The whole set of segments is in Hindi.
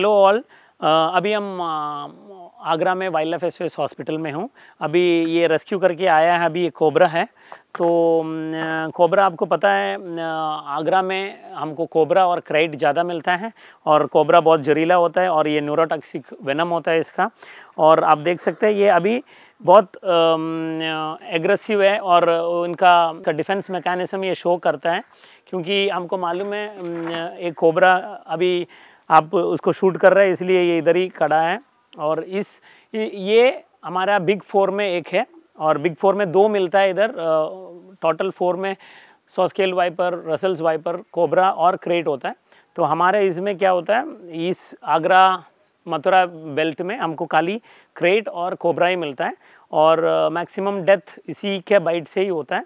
हेलो ऑल uh, अभी हम uh, आगरा में वाइल्ड लाइफ एसोस हॉस्पिटल में हूँ अभी ये रेस्क्यू करके आया है अभी ये कोबरा है तो कोबरा um, uh, आपको पता है आगरा में हमको कोबरा और क्राइट ज़्यादा मिलता है और कोबरा बहुत जहरीला होता है और ये न्यूरोटॉक्सिक वेनम होता है इसका और आप देख सकते हैं ये अभी बहुत एग्रेसिव um, है और इनका डिफेंस मैकेनिज्म ये शो करता है क्योंकि हमको मालूम है एक um, कोबरा अभी आप उसको शूट कर रहे हैं इसलिए ये इधर ही खड़ा है और इस ये हमारा बिग फोर में एक है और बिग फोर में दो मिलता है इधर टोटल फोर में सौ scale viper Russell's viper cobra और क्रेट होता है तो हमारे इसमें क्या होता है इस आगरा मथुरा बेल्ट में हमको खाली क्रेट और कोबरा ही मिलता है और मैक्सिमम डेथ इसी के बाइट से ही होता है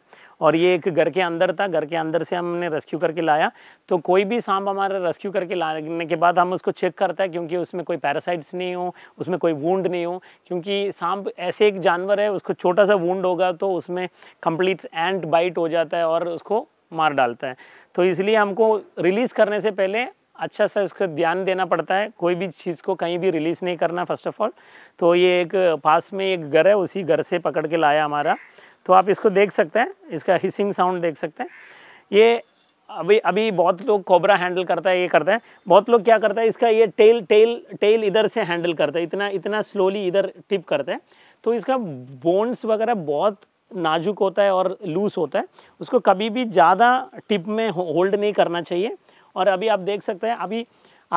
और ये एक घर के अंदर था घर के अंदर से हमने रेस्क्यू करके लाया तो कोई भी सांप हमारा रेस्क्यू करके लाने के बाद हम उसको चेक करते हैं क्योंकि उसमें कोई पैरासाइट्स नहीं हो उसमें कोई वूंड नहीं हो क्योंकि सांप ऐसे एक जानवर है उसको छोटा सा वूंड होगा तो उसमें कंप्लीट एंट बाइट हो जाता है और उसको मार डालता है तो इसलिए हमको रिलीज़ करने से पहले अच्छा सा उसको ध्यान देना पड़ता है कोई भी चीज़ को कहीं भी रिलीज़ नहीं करना फर्स्ट ऑफ ऑल तो ये एक पास में एक घर है उसी घर से पकड़ के लाया हमारा तो आप इसको देख सकते हैं इसका हिसिंग साउंड देख सकते हैं ये अभी अभी बहुत लोग कोबरा हैंडल करता है ये करता है बहुत लोग क्या करता है इसका ये टेल टेल टेल इधर से हैंडल करता है इतना इतना स्लोली इधर टिप करता है तो इसका बोन्स वगैरह बहुत नाजुक होता है और लूज़ होता है उसको कभी भी ज़्यादा टिप में होल्ड नहीं करना चाहिए और अभी आप देख सकते हैं अभी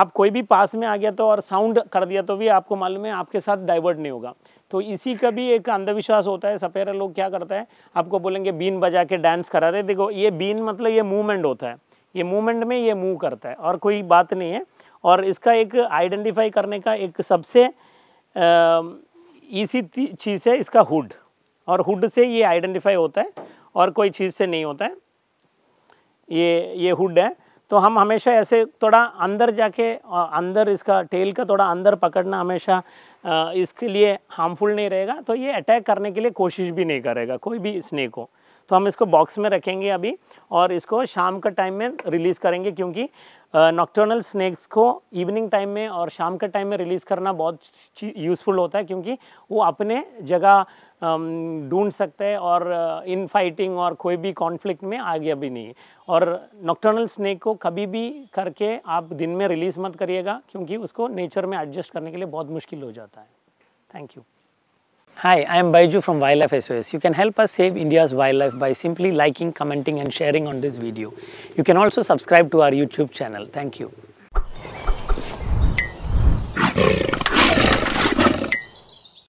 आप कोई भी पास में आ गया तो और साउंड कर दिया तो भी आपको मालूम है आपके साथ डाइवर्ट नहीं होगा तो इसी का भी एक अंधविश्वास होता है सपेरा लोग क्या करता है आपको बोलेंगे बीन बजा के डांस करा रहे देखो ये बीन मतलब ये मूवमेंट होता है ये मूवमेंट में ये मूव करता है और कोई बात नहीं है और इसका एक आइडेंटिफाई करने का एक सबसे इसी चीज़ है इसका हुड और हुड से ये आइडेंटिफाई होता है और कोई चीज़ से नहीं होता है ये ये हुड है तो हम हमेशा ऐसे थोड़ा अंदर जाके अंदर इसका टेल का थोड़ा अंदर पकड़ना हमेशा इसके लिए हार्मफुल नहीं रहेगा तो ये अटैक करने के लिए कोशिश भी नहीं करेगा कोई भी स्नेक हो तो हम इसको बॉक्स में रखेंगे अभी और इसको शाम का टाइम में रिलीज़ करेंगे क्योंकि नॉक्टर्नल स्नैक्स को इवनिंग टाइम में और शाम के टाइम में रिलीज़ करना बहुत यूज़फुल होता है क्योंकि वो अपने जगह ढूंढ सकते हैं और इन फाइटिंग और कोई भी कॉन्फ्लिक्ट में आ गया भी नहीं और नॉक्टर्नल स्नैक को कभी भी करके आप दिन में रिलीज़ मत करिएगा क्योंकि उसको नेचर में एडजस्ट करने के लिए बहुत मुश्किल हो जाता है thank you Hi, I am Baiju from Wildlife SOS. You can help us save India's wildlife by simply liking, commenting and sharing on this video. You can also subscribe to our YouTube channel. Thank you.